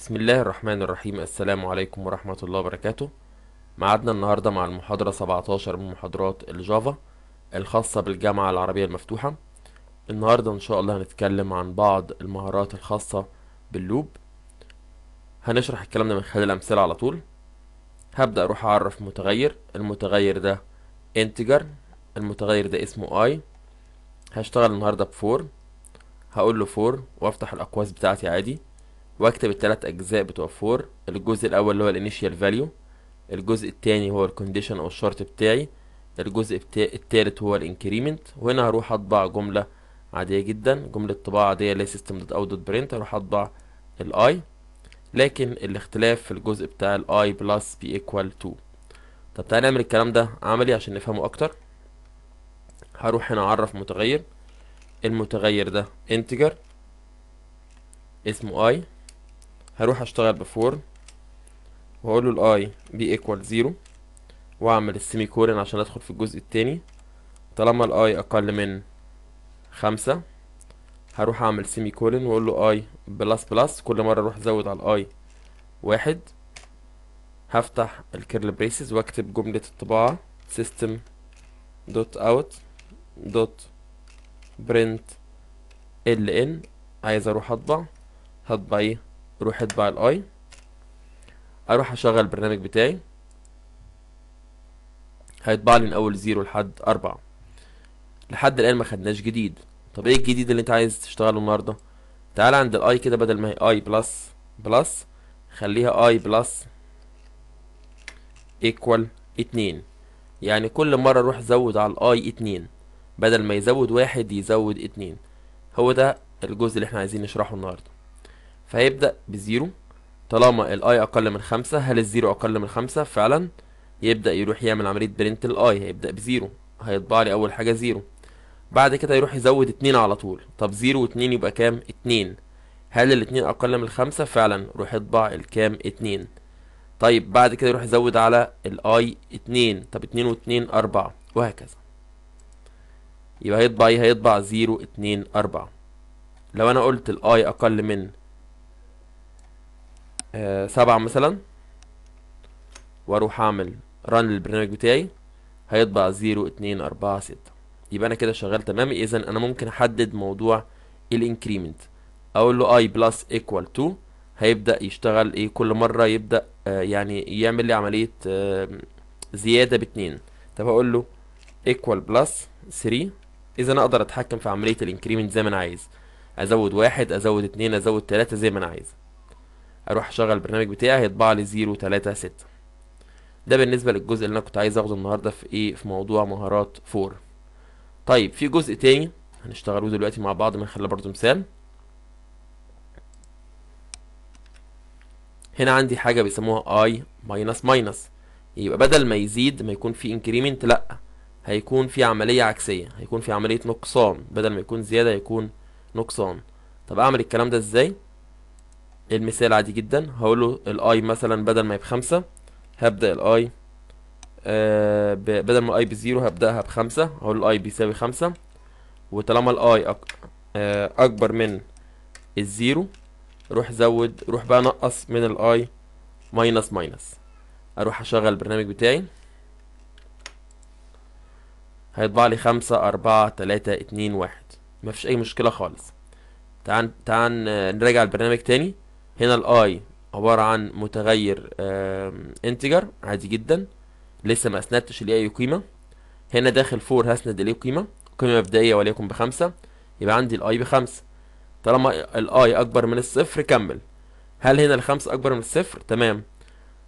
بسم الله الرحمن الرحيم السلام عليكم ورحمة الله وبركاته معادنا النهاردة مع المحاضرة 17 من محاضرات الجافا الخاصة بالجامعة العربية المفتوحة النهاردة إن شاء الله هنتكلم عن بعض المهارات الخاصة باللوب هنشرح الكلام ده من خلال أمثلة على طول هبدأ أروح أعرف متغير المتغير ده انتجر المتغير ده اسمه i هشتغل النهاردة بفور هقول له فور وافتح الأقواس بتاعتي عادي واكتب التلات اجزاء بتوع فور الجزء الاول اللي هو الانيشيال فاليو الجزء التاني هو الكونديشن او الشرط بتاعي الجزء بتا... التالت هو الانكريمنت وهنا هروح اطبع جملة عادية جدا جملة طباعة عادية اللي هي سيستم دوت اوت دوت برنت هروح اطبع الاي لكن الاختلاف في الجزء بتاع الاي بلس بي ايكوال تو طب تعالى نعمل الكلام ده عملي عشان نفهمه اكتر هروح هنا اعرف متغير المتغير ده انتجر اسمه اي هروح اشتغل بفور واقول له الاي بي ايكوال زيرو واعمل السيمي كولن عشان ادخل في الجزء التاني طالما الاي اقل من خمسة هروح اعمل سيمي كولن واقول له اي بلس بلس كل مرة اروح ازود على الاي واحد هفتح الكيرل بريسز واكتب جملة الطباعة دوت اوت دوت برنت ال ان عايز اروح اطبع هطبع ايه روح اتبع الاي اروح اشغل البرنامج بتاعي هيطبع لي من اول زيرو لحد اربعة لحد الان ما خدناش جديد طب ايه الجديد اللي انت عايز تشتغله النهارده تعال عند الاي كده بدل ما هي اي بلس بلس خليها اي بلس ايكوال اتنين يعني كل مرة اروح ازود على الاي اتنين بدل ما يزود واحد يزود اتنين هو ده الجزء اللي احنا عايزين نشرحه النهارده فهيبدأ بزيرو طالما الاي اقل من خمسة هل الزيرو اقل من خمسة فعلا يبدأ يروح يعمل عملية برنت الاي هيبدأ بزيرو هيطبع لي اول حاجة زيرو بعد كده يروح يزود اتنين على طول طب زيرو واتنين يبقى كام اتنين هل الاتنين اقل من الخمسة فعلا روح اطبع الكام اتنين طيب بعد كده يروح يزود على الاي اتنين طب اتنين واتنين اربعة وهكذا يبقى هيطبع ايه هيطبع زيرو اتنين اربعة لو انا قلت الاي اقل من آه، سبعة مثلا واروح اعمل ران للبرنامج بتاعي هيطبع زيرو اتنين اربعة ستة يبقى انا كده شغال تمام اذا انا ممكن احدد موضوع الانكريمنت اقول له اي بلس ايكوال تو هيبدا يشتغل ايه كل مره يبدا آه يعني يعمل لي عمليه آه زياده باتنين طب اقول له ايكوال بلس ثري اذا اقدر اتحكم في عمليه الانكريمنت زي ما انا عايز ازود واحد ازود اتنين ازود تلاته زي ما انا عايز اروح اشغل البرنامج بتاعي هيطبع لي 036 ده بالنسبه للجزء اللي انا كنت عايز اخده النهارده في ايه في موضوع مهارات فور طيب في جزء تاني هنشتغله دلوقتي مع بعض من خلال برضه مثال هنا عندي حاجه بيسموها اي ماينس ماينس يبقى بدل ما يزيد ما يكون في انكريمنت لا هيكون في عمليه عكسيه هيكون في عمليه نقصان بدل ما يكون زياده يكون نقصان طب اعمل الكلام ده ازاي المثال عادي جدا هقوله له الاي مثلا بدل ما هي بخمسة هبدأ الاي آه بدل ما الاي بزيرو هبدأها بخمسة هقول الاي بيساوي خمسة وطالما الاي أك... آه اكبر من الزيرو روح زود روح بقى نقص من الاي ماينس ماينس اروح اشغل البرنامج بتاعي هيطبع لي خمسة أربعة تلاتة اتنين واحد مفيش أي مشكلة خالص تعال تعال نراجع البرنامج تاني هنا الاي عبارة عن متغير انتجر عادي جدا لسه ما اسندتش ليه اي قيمة هنا داخل فور هسند ليه قيمة قيمة مبدئية وليكن بخمسة يبقى عندي الاي بخمسة طالما الاي اكبر من الصفر كمل هل هنا الخمسة اكبر من الصفر تمام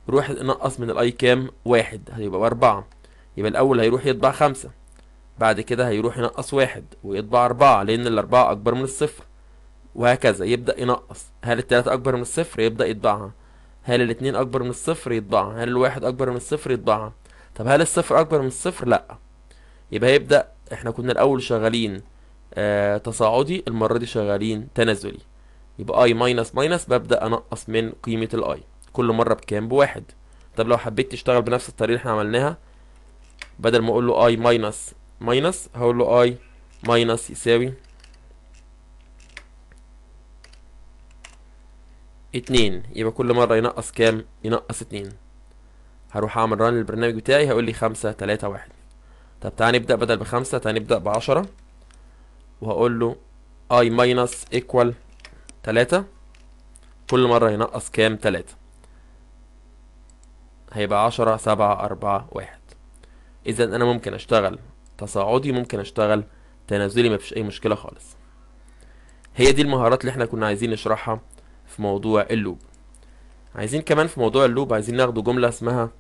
روح نقص من الاي كام واحد هيبقى باربعة يبقى الاول هيروح يطبع خمسة بعد كده هيروح ينقص واحد ويطبع اربعة لان الاربعة اكبر من الصفر وهكذا يبدأ ينقص هل التلاتة أكبر من الصفر يبدأ يطبعها هل الاتنين أكبر من الصفر يطبعها هل الواحد أكبر من الصفر يطبعها طب هل الصفر أكبر من الصفر لأ يبقى هيبدأ احنا كنا الأول شغالين آه تصاعدي المرة دي شغالين تنازلي يبقى اي ماينس ماينس ببدأ أنقص من قيمة الاي كل مرة بكام بواحد طب لو حبيت تشتغل بنفس الطريقة اللي احنا عملناها بدل ما اقول له اي ماينس ماينس هقول له اي ماينس يساوي اتنين يبقى كل مرة ينقص كام ينقص اتنين هروح اعمل ران للبرنامج بتاعي هيقول لي خمسة تلاتة واحد طب تعالى نبدأ بدل بخمسة تعالى نبدأ بعشرة وهقول له اي ماينس ايكوال تلاتة كل مرة ينقص كام تلاتة هيبقى عشرة سبعة أربعة واحد إذا أنا ممكن أشتغل تصاعدي ممكن أشتغل تنازلي مفيش أي مشكلة خالص هي دي المهارات اللي احنا كنا عايزين نشرحها في موضوع اللوب عايزين كمان في موضوع اللوب عايزين ناخده جملة اسمها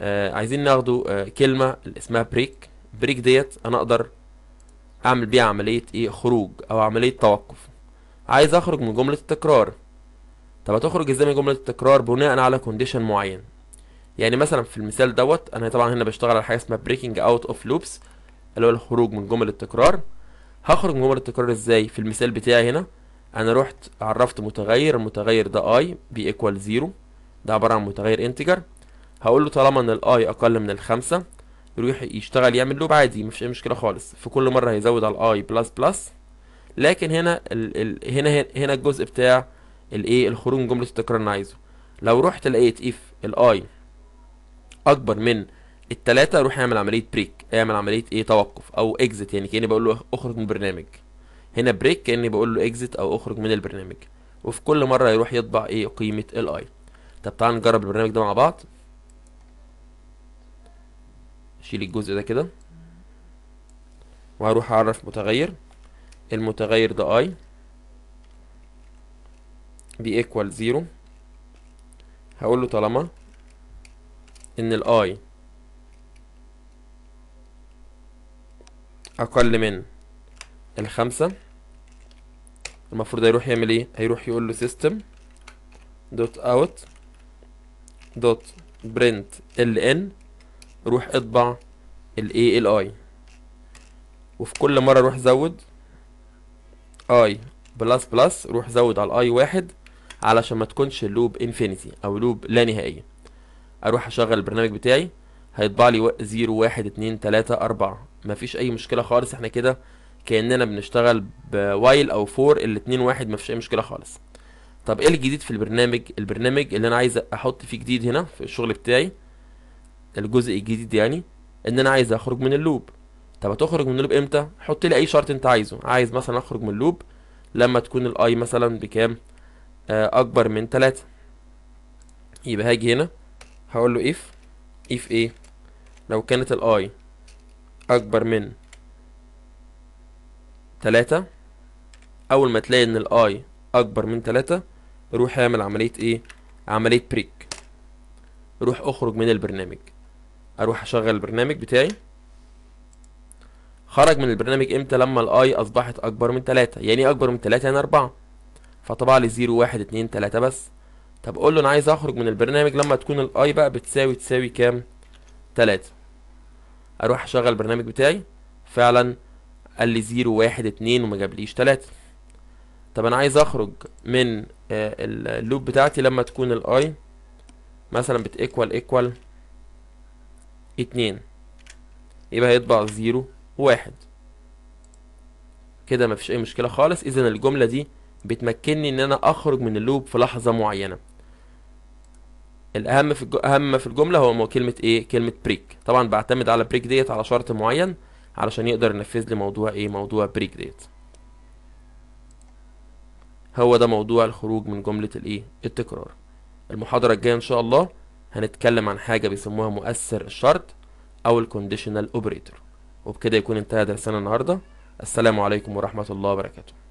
آه عايزين ناخده آه كلمة اسمها بريك بريك ديت انا اقدر اعمل بيها عملية ايه خروج او عملية توقف عايز اخرج من جملة التكرار طب هتخرج ازاي من جملة التكرار بناء على كونديشن معين يعني مثلا في المثال دوت انا طبعا هنا بشتغل على حاجة اسمها بريكنج اوت اوف لوبس اللي هو الخروج من جملة التكرار هخرج من جملة التكرار ازاي في المثال بتاعي هنا انا رحت عرفت متغير المتغير ده اي بي ايكوال زيرو ده عباره عن متغير انتجر هقول له طالما ان الاي اقل من الخمسة يروح يشتغل يعمل لوب عادي مفيش اي مشكله خالص في كل مره هيزود على الاي بلس بلس لكن هنا ال ال هنا هنا الجزء بتاع الايه الخروج من جمله التكرار اللي عايزه لو رحت لقيت اف الاي اكبر من التلاتة روح اعمل عمليه بريك اعمل عمليه ايه توقف او اكزت يعني كاني بقول له اخرج من البرنامج هنا بريك كاني بقول له اكزت او اخرج من البرنامج وفي كل مره يروح يطبع ايه قيمه الاي طب تعال نجرب البرنامج ده مع بعض اشيل الجزء ده كده وهروح اعرف متغير المتغير ده i بي ايكوال زيرو هقول له طالما ان الاي اقل من الخمسة المفروض هيروح يعمل ايه هيروح يقول له سيستم دوت اوت دوت برنت ال ان روح اطبع ال اي ال اي وفي كل مره روح زود اي بلس بلس روح زود على الاي واحد علشان ما تكونش اللوب انفينيتي او لوب لا نهائيه اروح اشغل البرنامج بتاعي هيطبع لي 0 1 2 3 4 مفيش اي مشكله خالص احنا كده كاننا بنشتغل بوايل او فور الاتنين واحد مفيش اي مشكله خالص طب ايه الجديد في البرنامج البرنامج اللي انا عايز احط فيه جديد هنا في الشغل بتاعي الجزء الجديد يعني ان انا عايز اخرج من اللوب طب هتخرج من اللوب امتى حط لي اي شرط انت عايزه عايز مثلا اخرج من اللوب لما تكون الاي مثلا بكام آه، اكبر من 3 يبقى هاجي هنا هقول له اف اف ايه لو كانت الاي اكبر من تلاتة اول ما تلاقي ان الاي اكبر من تلاتة روح اعمل عملية ايه عملية بريك روح اخرج من البرنامج اروح اشغل البرنامج بتاعي خرج من البرنامج امتى لما الاي اصبحت اكبر من تلاتة يعني إيه اكبر من تلاتة يعني اربعة فطبع لي زيرو واحد اتنين تلاتة بس طب اقول له انا عايز اخرج من البرنامج لما تكون الاي بقى بتساوي تساوي كام تلاتة اروح اشغل البرنامج بتاعي فعلا قال لي زيرو واحد اتنين وما جابليش تلاتة طب انا عايز اخرج من آه، اللوب بتاعتي لما تكون الاي مثلا بتيكوال ايكوال اتنين يبقى هيطبع زيرو واحد كده مفيش اي مشكله خالص اذا الجمله دي بتمكنني ان انا اخرج من اللوب في لحظه معينه الاهم في اهم في الجمله هو كلمه ايه كلمه بريك طبعا بعتمد على بريك ديت على شرط معين علشان يقدر ينفذ لي موضوع ايه موضوع بريك ديت هو ده موضوع الخروج من جملة الايه التكرار المحاضرة الجاية ان شاء الله هنتكلم عن حاجة بيسموها مؤثر الشرط او الكونديشنال اوبريتور وبكده يكون انتهى درسنا النهاردة السلام عليكم ورحمة الله وبركاته